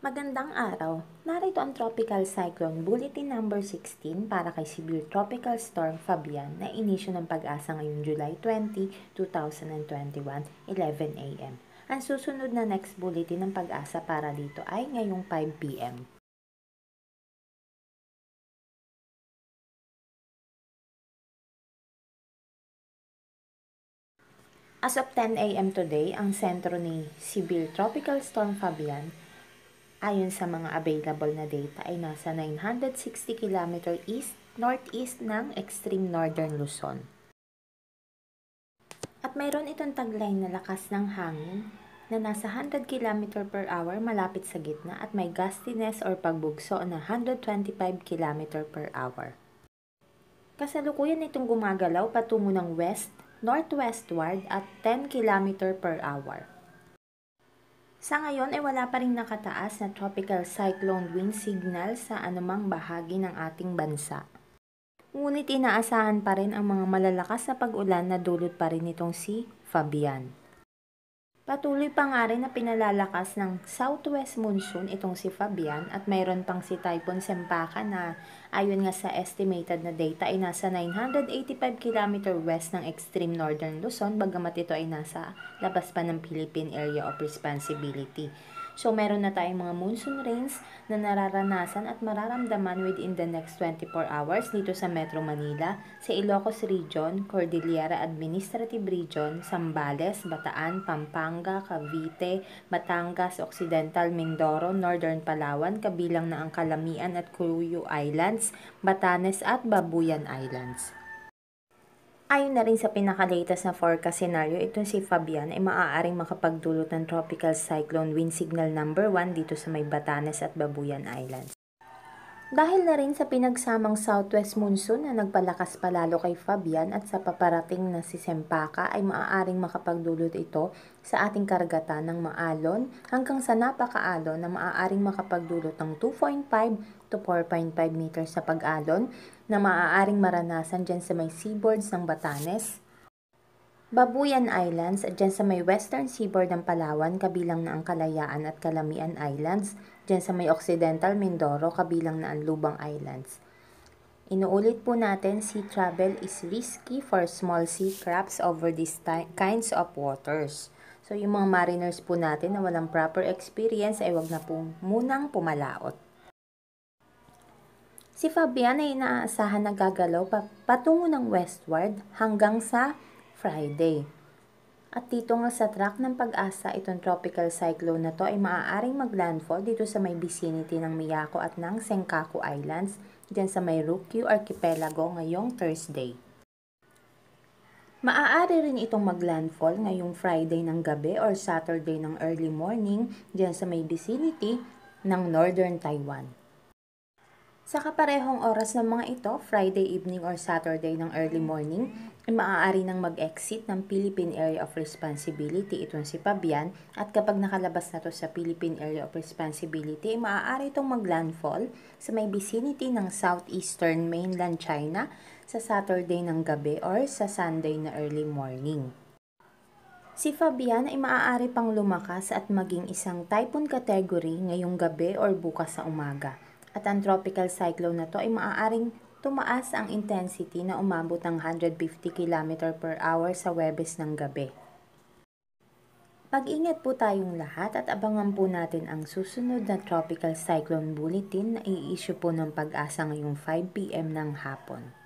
Magandang araw! Narito ang Tropical Cyclone Bulletin number 16 para kay Severe Tropical Storm Fabian na inisyo ng pag-asa ngayong July 20, 2021, 11 a.m. Ang susunod na next bulletin ng pag-asa para dito ay ngayong 5 p.m. As of 10 a.m. today, ang sentro ni Severe Tropical Storm Fabian ayon sa mga available na data ay nasa 960 km east northeast ng extreme northern Luzon. At mayroon itong tagline na lakas ng hangin na nasa 100 km per hour malapit sa gitna at may gustiness or pagbugso na 125 km per hour. Kasalukuyan itong gumagalaw patungo ng west, northwestward at 10 km per hour. Sa ngayon ay wala pa rin nakataas na tropical cyclone wind signal sa anumang bahagi ng ating bansa. Ngunit inaasahan pa rin ang mga malalakas na pag-ulan na dulot pa rin nitong si Fabian. Patuloy pa nga rin na pinalalakas ng southwest monsoon itong si Fabian at mayroon pang si Typhoon Sempaka na ayon nga sa estimated na data ay nasa 985 km west ng extreme northern Luzon bagamat ito ay nasa labas pa ng Philippine Area of Responsibility. So, meron na tayong mga monsoon rains na nararanasan at mararamdaman within the next 24 hours dito sa Metro Manila, sa Ilocos Region, Cordillera Administrative Region, Sambales, Bataan, Pampanga, Cavite, Batangas, Occidental, Mindoro, Northern Palawan, kabilang na ang Kalamian at Cuyo Islands, Batanes at Babuyan Islands. Ayon na rin sa pinakalatest na forecast scenario, itong si Fabian ay maaaring makapagdulot ng tropical cyclone wind signal number 1 dito sa may Batanes at Babuyan Islands. Dahil na rin sa pinagsamang southwest monsoon na nagpalakas palalo kay Fabian at sa paparating na si Sempaka ay maaaring makapagdulot ito sa ating karagatan ng maalon hanggang sa napakaalon na maaaring makapagdulot ng 2.5 to 4.5 meters sa pag-alon na maaaring maranasan dyan sa may seaboards ng Batanes. Babuyan Islands at dyan sa may western seaboard ng Palawan kabilang na ang Kalayaan at Kalamian Islands, dyan sa may occidental Mindoro kabilang na ang Lubang Islands. Inuulit po natin, sea travel is risky for small sea crabs over these kinds of waters. So, yung mga mariners po natin na walang proper experience ay wag na po munang pumalaot. Si Fabian ay inaasahan na gagalaw patungo ng westward hanggang sa Friday. At dito nga sa track ng pag-asa, itong tropical cyclone na to ay maaaring maglandfall dito sa may vicinity ng Miyako at ng Senkaku Islands, dyan sa may Rukyu Archipelago ngayong Thursday. Maaari rin itong maglandfall ngayong Friday ng gabi or Saturday ng early morning dyan sa may vicinity ng Northern Taiwan. Sa kaparehong oras ng mga ito, Friday evening or Saturday ng early morning, maaari nang mag-exit ng Philippine Area of Responsibility itong si Pabian at kapag nakalabas na to sa Philippine Area of Responsibility, maaari itong mag-landfall sa may vicinity ng southeastern mainland China sa Saturday ng gabi or sa Sunday na early morning. Si Fabian ay maaari pang lumakas at maging isang typhoon category ngayong gabi or bukas sa umaga at ang tropical cyclone na to ay maaaring tumaas ang intensity na umabot ng 150 km per hour sa Webes ng gabi. Pag-ingat po tayong lahat at abangan po natin ang susunod na Tropical Cyclone Bulletin na i-issue po ng pag-asa ngayong 5pm ng hapon.